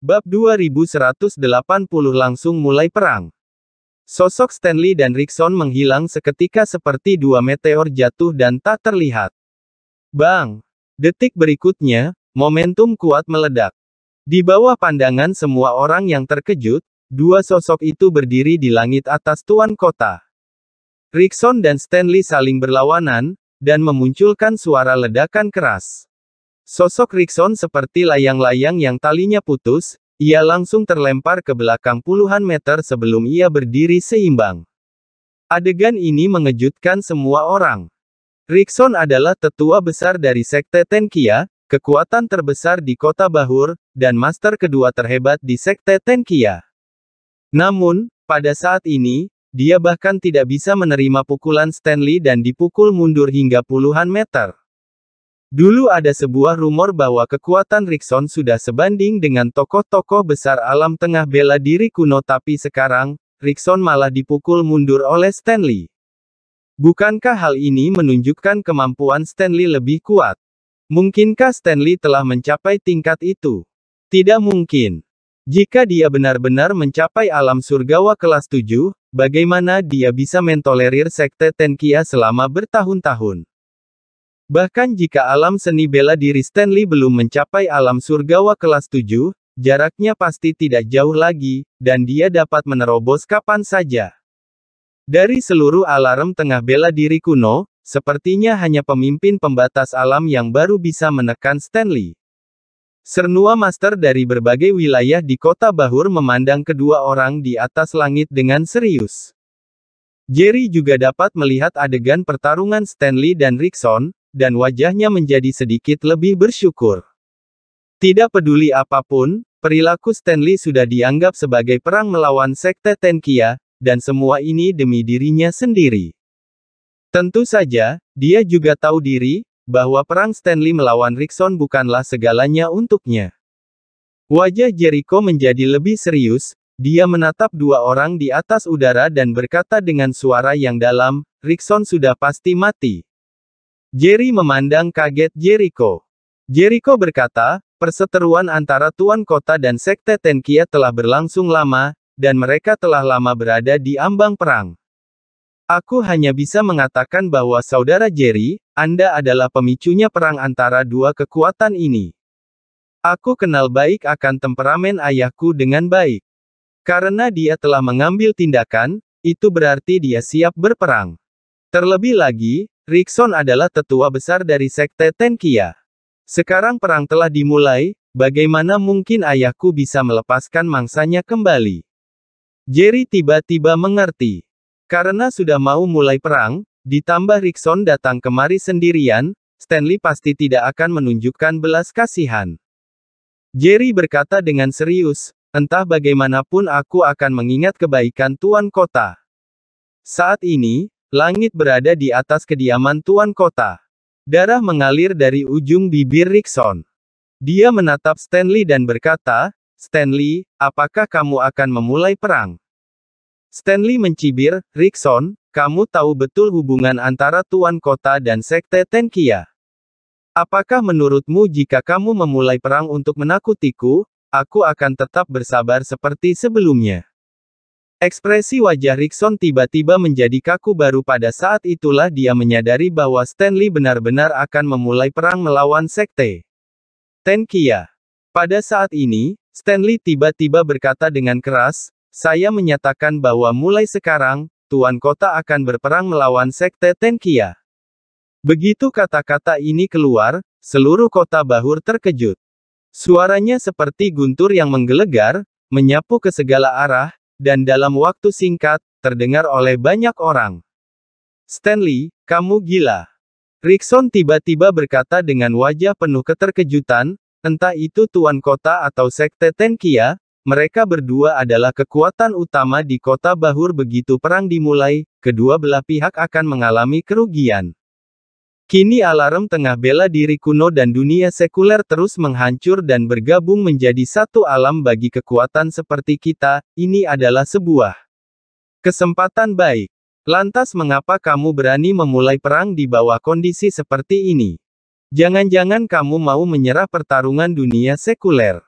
Bab 2180 langsung mulai perang. Sosok Stanley dan Rickson menghilang seketika seperti dua meteor jatuh dan tak terlihat. Bang! Detik berikutnya, momentum kuat meledak. Di bawah pandangan semua orang yang terkejut, dua sosok itu berdiri di langit atas tuan kota. Rickson dan Stanley saling berlawanan, dan memunculkan suara ledakan keras. Sosok Rickson seperti layang-layang yang talinya putus, ia langsung terlempar ke belakang puluhan meter sebelum ia berdiri seimbang. Adegan ini mengejutkan semua orang. Rickson adalah tetua besar dari Sekte Tenkia, kekuatan terbesar di kota Bahur, dan master kedua terhebat di Sekte Tenkia. Namun, pada saat ini, dia bahkan tidak bisa menerima pukulan Stanley dan dipukul mundur hingga puluhan meter. Dulu ada sebuah rumor bahwa kekuatan Rickson sudah sebanding dengan tokoh-tokoh besar alam tengah bela diri kuno tapi sekarang, Rickson malah dipukul mundur oleh Stanley. Bukankah hal ini menunjukkan kemampuan Stanley lebih kuat? Mungkinkah Stanley telah mencapai tingkat itu? Tidak mungkin. Jika dia benar-benar mencapai alam surgawa kelas 7, bagaimana dia bisa mentolerir sekte Tenkia selama bertahun-tahun? Bahkan jika alam seni bela diri Stanley belum mencapai alam surgawa kelas 7, jaraknya pasti tidak jauh lagi, dan dia dapat menerobos kapan saja. Dari seluruh alarm tengah bela diri kuno, sepertinya hanya pemimpin pembatas alam yang baru bisa menekan Stanley. Sernua master dari berbagai wilayah di kota Bahur memandang kedua orang di atas langit dengan serius. Jerry juga dapat melihat adegan pertarungan Stanley dan Rickson, dan wajahnya menjadi sedikit lebih bersyukur. Tidak peduli apapun, perilaku Stanley sudah dianggap sebagai perang melawan sekte Tenkia, dan semua ini demi dirinya sendiri. Tentu saja, dia juga tahu diri, bahwa perang Stanley melawan Rickson bukanlah segalanya untuknya. Wajah Jericho menjadi lebih serius, dia menatap dua orang di atas udara dan berkata dengan suara yang dalam, Rickson sudah pasti mati. Jerry memandang kaget Jericho. Jericho berkata, perseteruan antara Tuan Kota dan Sekte Tenkia telah berlangsung lama, dan mereka telah lama berada di ambang perang. Aku hanya bisa mengatakan bahwa saudara Jerry, Anda adalah pemicunya perang antara dua kekuatan ini. Aku kenal baik akan temperamen ayahku dengan baik. Karena dia telah mengambil tindakan, itu berarti dia siap berperang. Terlebih lagi, Rikson adalah tetua besar dari sekte Tenkia. Sekarang perang telah dimulai, bagaimana mungkin ayahku bisa melepaskan mangsanya kembali? Jerry tiba-tiba mengerti. Karena sudah mau mulai perang, ditambah Rickson datang kemari sendirian, Stanley pasti tidak akan menunjukkan belas kasihan. Jerry berkata dengan serius, entah bagaimanapun aku akan mengingat kebaikan Tuan Kota. Saat ini, Langit berada di atas kediaman tuan kota. Darah mengalir dari ujung bibir Rickson. Dia menatap Stanley dan berkata, Stanley, apakah kamu akan memulai perang? Stanley mencibir, Rickson, kamu tahu betul hubungan antara tuan kota dan sekte Tenkia. Apakah menurutmu jika kamu memulai perang untuk menakutiku, aku akan tetap bersabar seperti sebelumnya? Ekspresi wajah Rickson tiba-tiba menjadi kaku baru pada saat itulah dia menyadari bahwa Stanley benar-benar akan memulai perang melawan Sekte. Tenkia. Pada saat ini, Stanley tiba-tiba berkata dengan keras, saya menyatakan bahwa mulai sekarang, Tuan Kota akan berperang melawan Sekte Tenkia. Begitu kata-kata ini keluar, seluruh kota Bahur terkejut. Suaranya seperti guntur yang menggelegar, menyapu ke segala arah, dan dalam waktu singkat, terdengar oleh banyak orang. Stanley, kamu gila. Rickson tiba-tiba berkata dengan wajah penuh keterkejutan, entah itu Tuan Kota atau Sekte Tenkia, mereka berdua adalah kekuatan utama di kota Bahur begitu perang dimulai, kedua belah pihak akan mengalami kerugian. Kini alarm tengah bela diri kuno dan dunia sekuler terus menghancur dan bergabung menjadi satu alam bagi kekuatan seperti kita, ini adalah sebuah kesempatan baik. Lantas mengapa kamu berani memulai perang di bawah kondisi seperti ini? Jangan-jangan kamu mau menyerah pertarungan dunia sekuler.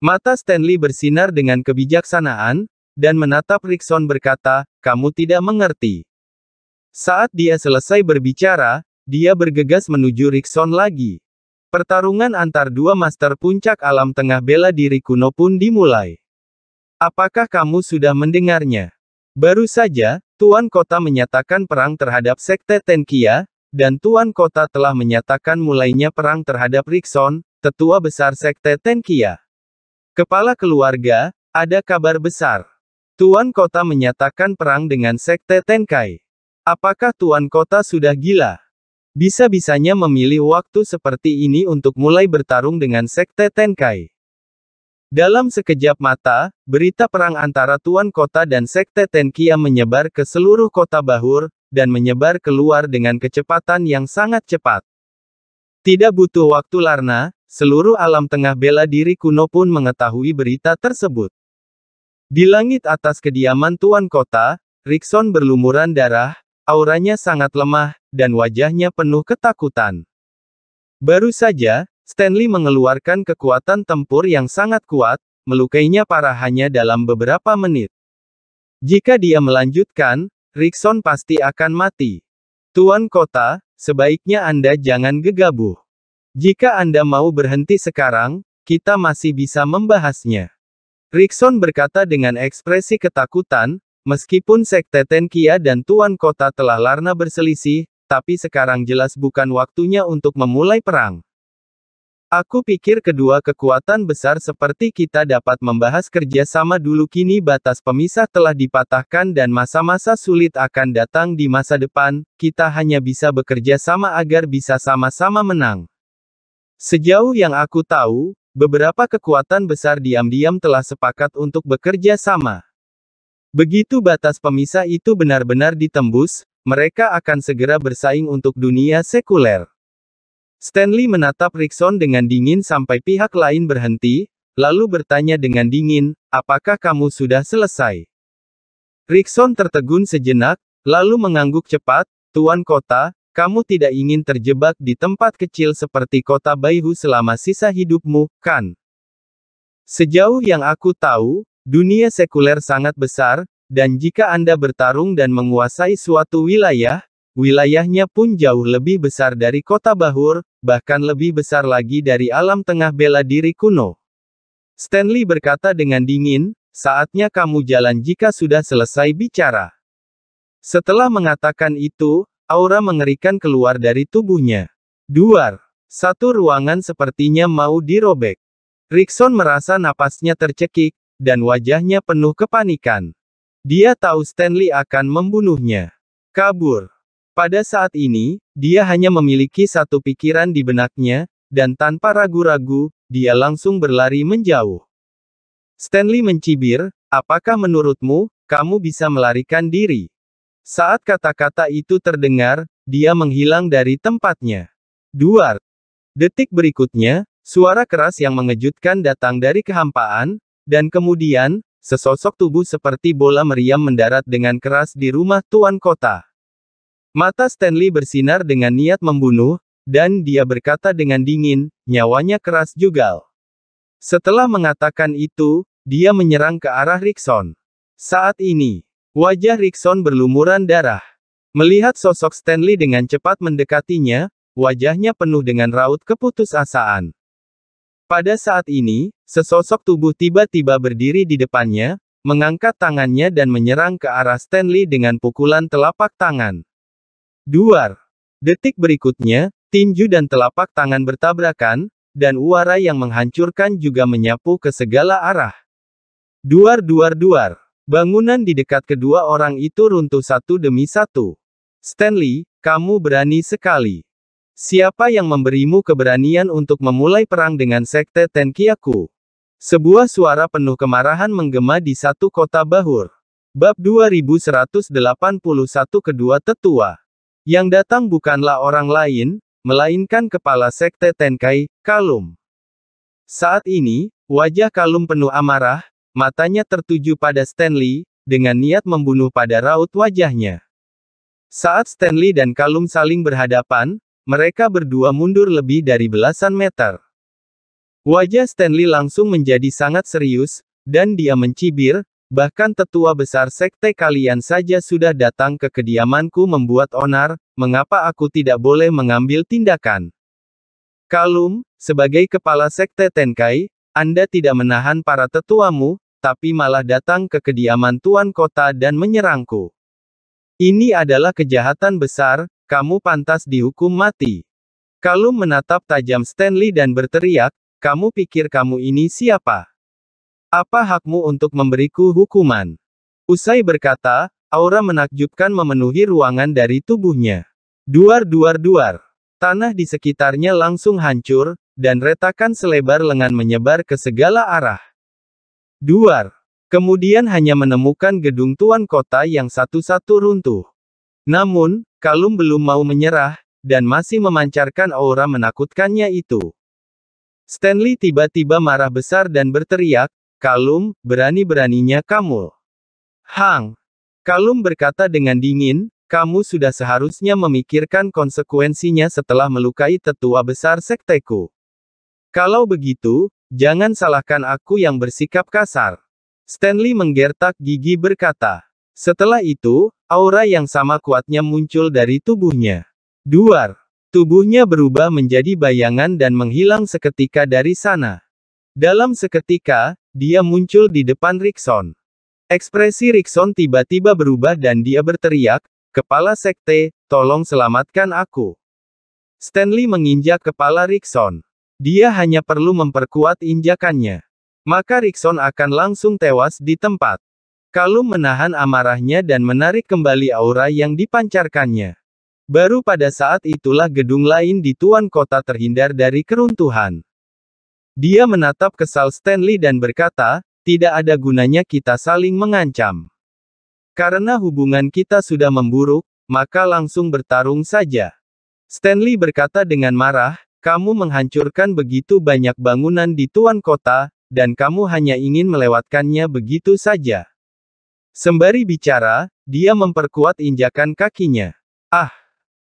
Mata Stanley bersinar dengan kebijaksanaan, dan menatap Rickson berkata, kamu tidak mengerti. Saat dia selesai berbicara, dia bergegas menuju Rikson lagi. Pertarungan antar dua master puncak alam tengah bela diri kuno pun dimulai. Apakah kamu sudah mendengarnya? Baru saja, Tuan Kota menyatakan perang terhadap Sekte Tenkia, dan Tuan Kota telah menyatakan mulainya perang terhadap Rikson, tetua besar Sekte Tenkia. Kepala keluarga, ada kabar besar. Tuan Kota menyatakan perang dengan Sekte Tenkai. Apakah Tuan Kota sudah gila? Bisa-bisanya memilih waktu seperti ini untuk mulai bertarung dengan Sekte Tenkai. Dalam sekejap mata, berita perang antara Tuan Kota dan Sekte Tenkia menyebar ke seluruh kota Bahur, dan menyebar keluar dengan kecepatan yang sangat cepat. Tidak butuh waktu Larna, seluruh alam tengah bela diri kuno pun mengetahui berita tersebut. Di langit atas kediaman Tuan Kota, Rikson berlumuran darah, Auranya sangat lemah, dan wajahnya penuh ketakutan. Baru saja, Stanley mengeluarkan kekuatan tempur yang sangat kuat, melukainya parah hanya dalam beberapa menit. Jika dia melanjutkan, Rickson pasti akan mati. Tuan Kota, sebaiknya Anda jangan gegabah. Jika Anda mau berhenti sekarang, kita masih bisa membahasnya. Rickson berkata dengan ekspresi ketakutan, Meskipun Sekte Tenkia dan Tuan Kota telah larna berselisih, tapi sekarang jelas bukan waktunya untuk memulai perang. Aku pikir kedua kekuatan besar seperti kita dapat membahas kerjasama dulu kini batas pemisah telah dipatahkan dan masa-masa sulit akan datang di masa depan, kita hanya bisa bekerja sama agar bisa sama-sama menang. Sejauh yang aku tahu, beberapa kekuatan besar diam-diam telah sepakat untuk bekerja sama. Begitu batas pemisah itu benar-benar ditembus, mereka akan segera bersaing untuk dunia sekuler. Stanley menatap Rickson dengan dingin sampai pihak lain berhenti, lalu bertanya dengan dingin, apakah kamu sudah selesai? Rickson tertegun sejenak, lalu mengangguk cepat, Tuan Kota, kamu tidak ingin terjebak di tempat kecil seperti kota Baihu selama sisa hidupmu, kan? Sejauh yang aku tahu, Dunia sekuler sangat besar, dan jika Anda bertarung dan menguasai suatu wilayah, wilayahnya pun jauh lebih besar dari kota Bahur, bahkan lebih besar lagi dari alam tengah bela diri kuno. Stanley berkata dengan dingin, saatnya kamu jalan jika sudah selesai bicara. Setelah mengatakan itu, aura mengerikan keluar dari tubuhnya. Duar. Satu ruangan sepertinya mau dirobek. Rickson merasa napasnya tercekik, dan wajahnya penuh kepanikan. Dia tahu Stanley akan membunuhnya. Kabur. Pada saat ini, dia hanya memiliki satu pikiran di benaknya, dan tanpa ragu-ragu, dia langsung berlari menjauh. Stanley mencibir, apakah menurutmu, kamu bisa melarikan diri? Saat kata-kata itu terdengar, dia menghilang dari tempatnya. Duar. Detik berikutnya, suara keras yang mengejutkan datang dari kehampaan, dan kemudian, sesosok tubuh seperti bola meriam mendarat dengan keras di rumah tuan kota. Mata Stanley bersinar dengan niat membunuh, dan dia berkata dengan dingin, nyawanya keras juga." Setelah mengatakan itu, dia menyerang ke arah Rickson. Saat ini, wajah Rickson berlumuran darah. Melihat sosok Stanley dengan cepat mendekatinya, wajahnya penuh dengan raut keputusasaan. Pada saat ini, sesosok tubuh tiba-tiba berdiri di depannya, mengangkat tangannya dan menyerang ke arah Stanley dengan pukulan telapak tangan. Duar. Detik berikutnya, tinju dan telapak tangan bertabrakan, dan uara yang menghancurkan juga menyapu ke segala arah. Duar-duar-duar. Bangunan di dekat kedua orang itu runtuh satu demi satu. Stanley, kamu berani sekali. Siapa yang memberimu keberanian untuk memulai perang dengan sekte Tenkyaku? Sebuah suara penuh kemarahan menggema di satu kota Bahur. Bab 2181 Kedua Tetua. Yang datang bukanlah orang lain, melainkan kepala sekte Tenkai, Kalum. Saat ini, wajah Kalum penuh amarah, matanya tertuju pada Stanley, dengan niat membunuh pada raut wajahnya. Saat Stanley dan Kalum saling berhadapan, mereka berdua mundur lebih dari belasan meter. Wajah Stanley langsung menjadi sangat serius, dan dia mencibir, bahkan tetua besar sekte kalian saja sudah datang ke kediamanku membuat onar, mengapa aku tidak boleh mengambil tindakan? Kalum, sebagai kepala sekte Tenkai, Anda tidak menahan para tetuamu, tapi malah datang ke kediaman tuan kota dan menyerangku. Ini adalah kejahatan besar, kamu pantas dihukum mati. Kalum menatap tajam Stanley dan berteriak, kamu pikir kamu ini siapa? Apa hakmu untuk memberiku hukuman? Usai berkata, aura menakjubkan memenuhi ruangan dari tubuhnya. Duar-duar-duar. Tanah di sekitarnya langsung hancur, dan retakan selebar lengan menyebar ke segala arah. Duar. Kemudian hanya menemukan gedung tuan kota yang satu-satu runtuh. Namun, Kalum belum mau menyerah, dan masih memancarkan aura menakutkannya itu. Stanley tiba-tiba marah besar dan berteriak, Kalum, berani-beraninya kamu. Hang! Kalum berkata dengan dingin, kamu sudah seharusnya memikirkan konsekuensinya setelah melukai tetua besar sekteku. Kalau begitu, jangan salahkan aku yang bersikap kasar. Stanley menggertak gigi berkata, setelah itu, aura yang sama kuatnya muncul dari tubuhnya. Duar. Tubuhnya berubah menjadi bayangan dan menghilang seketika dari sana. Dalam seketika, dia muncul di depan Rickson. Ekspresi Rickson tiba-tiba berubah dan dia berteriak, Kepala Sekte, tolong selamatkan aku. Stanley menginjak kepala Rickson. Dia hanya perlu memperkuat injakannya. Maka Rickson akan langsung tewas di tempat. Kalum menahan amarahnya dan menarik kembali aura yang dipancarkannya. Baru pada saat itulah gedung lain di tuan kota terhindar dari keruntuhan. Dia menatap kesal Stanley dan berkata, tidak ada gunanya kita saling mengancam. Karena hubungan kita sudah memburuk, maka langsung bertarung saja. Stanley berkata dengan marah, kamu menghancurkan begitu banyak bangunan di tuan kota, dan kamu hanya ingin melewatkannya begitu saja. Sembari bicara, dia memperkuat injakan kakinya. Ah!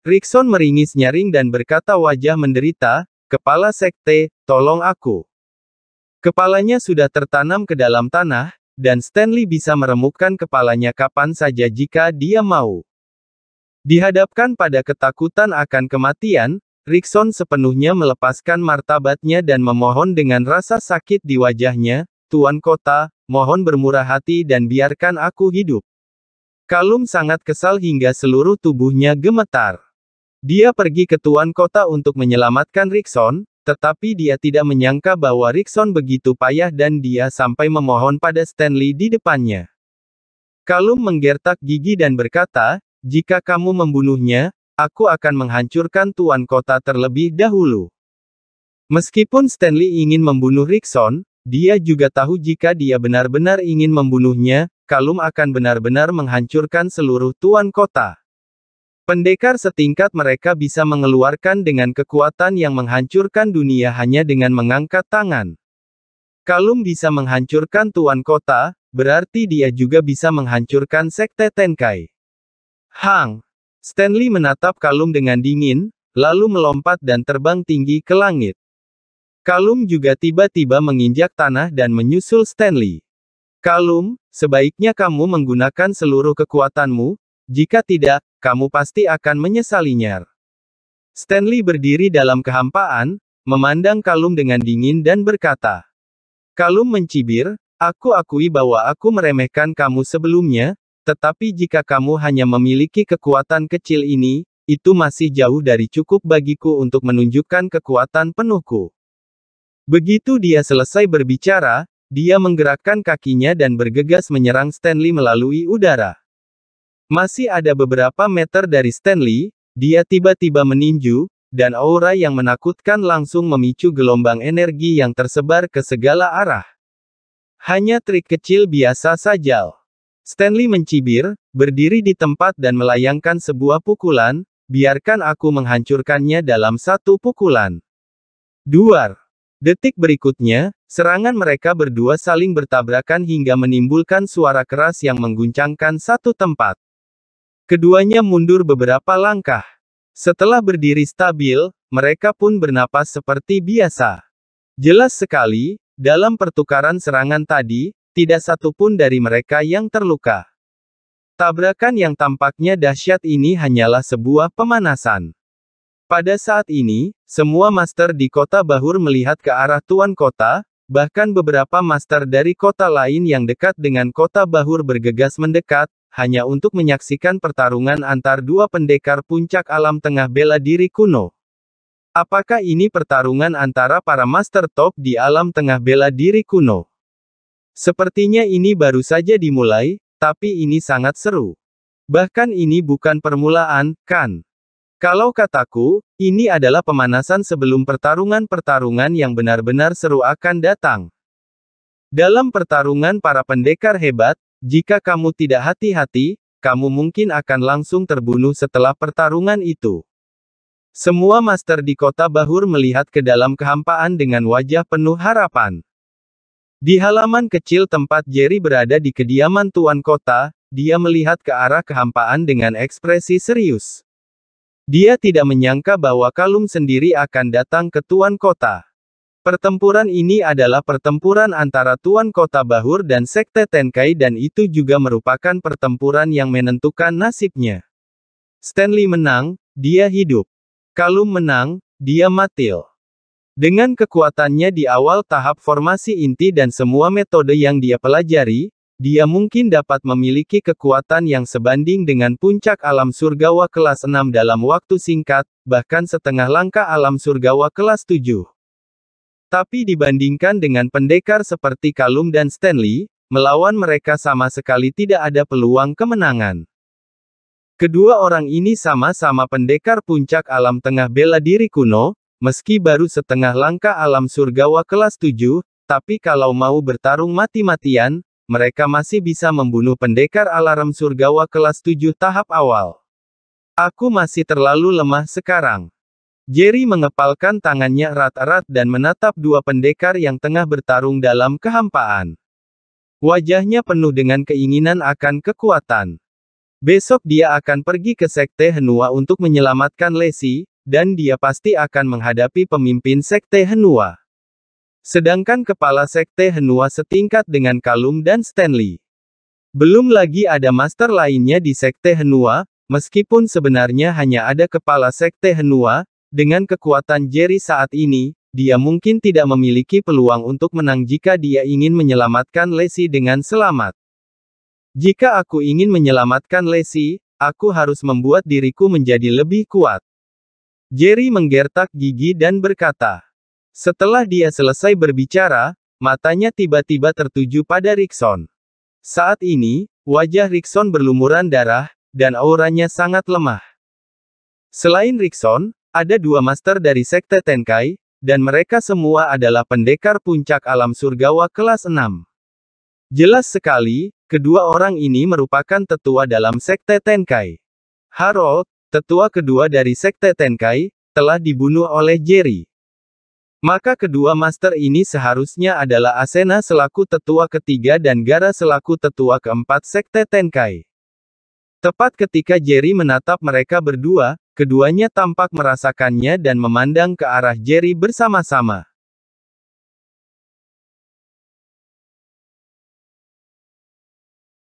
Rickson meringis nyaring dan berkata wajah menderita, Kepala Sekte, tolong aku. Kepalanya sudah tertanam ke dalam tanah, dan Stanley bisa meremukkan kepalanya kapan saja jika dia mau. Dihadapkan pada ketakutan akan kematian, Rickson sepenuhnya melepaskan martabatnya dan memohon dengan rasa sakit di wajahnya, Tuan Kota, mohon bermurah hati dan biarkan aku hidup. Kalum sangat kesal hingga seluruh tubuhnya gemetar. Dia pergi ke tuan kota untuk menyelamatkan Rickson, tetapi dia tidak menyangka bahwa Rickson begitu payah dan dia sampai memohon pada Stanley di depannya. Kalum menggertak gigi dan berkata, jika kamu membunuhnya, aku akan menghancurkan tuan kota terlebih dahulu. Meskipun Stanley ingin membunuh Rickson, dia juga tahu jika dia benar-benar ingin membunuhnya, Kalum akan benar-benar menghancurkan seluruh tuan kota. Pendekar setingkat mereka bisa mengeluarkan dengan kekuatan yang menghancurkan dunia hanya dengan mengangkat tangan. Kalum bisa menghancurkan tuan kota, berarti dia juga bisa menghancurkan sekte Tenkai. Hang! Stanley menatap Kalum dengan dingin, lalu melompat dan terbang tinggi ke langit. Kalum juga tiba-tiba menginjak tanah dan menyusul Stanley. Kalum, sebaiknya kamu menggunakan seluruh kekuatanmu, jika tidak, kamu pasti akan menyesalinya. Stanley berdiri dalam kehampaan, memandang Kalum dengan dingin dan berkata. Kalum mencibir, aku akui bahwa aku meremehkan kamu sebelumnya, tetapi jika kamu hanya memiliki kekuatan kecil ini, itu masih jauh dari cukup bagiku untuk menunjukkan kekuatan penuhku. Begitu dia selesai berbicara, dia menggerakkan kakinya dan bergegas menyerang Stanley melalui udara. Masih ada beberapa meter dari Stanley, dia tiba-tiba meninju, dan aura yang menakutkan langsung memicu gelombang energi yang tersebar ke segala arah. Hanya trik kecil biasa saja. Stanley mencibir, berdiri di tempat dan melayangkan sebuah pukulan, biarkan aku menghancurkannya dalam satu pukulan. Duar. Detik berikutnya, serangan mereka berdua saling bertabrakan hingga menimbulkan suara keras yang mengguncangkan satu tempat. Keduanya mundur beberapa langkah. Setelah berdiri stabil, mereka pun bernapas seperti biasa. Jelas sekali, dalam pertukaran serangan tadi, tidak satupun dari mereka yang terluka. Tabrakan yang tampaknya dahsyat ini hanyalah sebuah pemanasan. Pada saat ini, semua master di kota Bahur melihat ke arah tuan kota, bahkan beberapa master dari kota lain yang dekat dengan kota Bahur bergegas mendekat, hanya untuk menyaksikan pertarungan antar dua pendekar puncak alam tengah bela diri kuno. Apakah ini pertarungan antara para master top di alam tengah bela diri kuno? Sepertinya ini baru saja dimulai, tapi ini sangat seru. Bahkan ini bukan permulaan, kan? Kalau kataku, ini adalah pemanasan sebelum pertarungan-pertarungan yang benar-benar seru akan datang. Dalam pertarungan para pendekar hebat, jika kamu tidak hati-hati, kamu mungkin akan langsung terbunuh setelah pertarungan itu. Semua master di kota Bahur melihat ke dalam kehampaan dengan wajah penuh harapan. Di halaman kecil tempat Jerry berada di kediaman tuan kota, dia melihat ke arah kehampaan dengan ekspresi serius. Dia tidak menyangka bahwa Kalum sendiri akan datang ke Tuan Kota. Pertempuran ini adalah pertempuran antara Tuan Kota Bahur dan Sekte Tenkai dan itu juga merupakan pertempuran yang menentukan nasibnya. Stanley menang, dia hidup. Kalum menang, dia matil. Dengan kekuatannya di awal tahap formasi inti dan semua metode yang dia pelajari, dia mungkin dapat memiliki kekuatan yang sebanding dengan puncak alam surgawa kelas 6 dalam waktu singkat, bahkan setengah langkah alam surgawa kelas 7. Tapi dibandingkan dengan pendekar seperti Kalum dan Stanley, melawan mereka sama sekali tidak ada peluang kemenangan. Kedua orang ini sama-sama pendekar puncak alam tengah bela diri kuno, meski baru setengah langkah alam surgawa kelas 7, tapi kalau mau bertarung mati-matian, mereka masih bisa membunuh pendekar alarm surgawa kelas 7 tahap awal. Aku masih terlalu lemah sekarang. Jerry mengepalkan tangannya erat-erat dan menatap dua pendekar yang tengah bertarung dalam kehampaan. Wajahnya penuh dengan keinginan akan kekuatan. Besok dia akan pergi ke Sekte Henua untuk menyelamatkan Lesi, dan dia pasti akan menghadapi pemimpin Sekte Henua. Sedangkan kepala sekte Henua setingkat dengan Kalum dan Stanley. Belum lagi ada master lainnya di sekte Henua, meskipun sebenarnya hanya ada kepala sekte Henua, dengan kekuatan Jerry saat ini, dia mungkin tidak memiliki peluang untuk menang jika dia ingin menyelamatkan Lesi dengan selamat. Jika aku ingin menyelamatkan Lesi, aku harus membuat diriku menjadi lebih kuat. Jerry menggertak gigi dan berkata, setelah dia selesai berbicara, matanya tiba-tiba tertuju pada Rickson. Saat ini, wajah Rickson berlumuran darah, dan auranya sangat lemah. Selain Rickson, ada dua master dari Sekte Tenkai, dan mereka semua adalah pendekar puncak alam surgawa kelas 6. Jelas sekali, kedua orang ini merupakan tetua dalam Sekte Tenkai. Harold, tetua kedua dari Sekte Tenkai, telah dibunuh oleh Jerry. Maka kedua master ini seharusnya adalah Asena selaku tetua ketiga dan Gara selaku tetua keempat Sekte Tenkai. Tepat ketika Jerry menatap mereka berdua, keduanya tampak merasakannya dan memandang ke arah Jerry bersama-sama.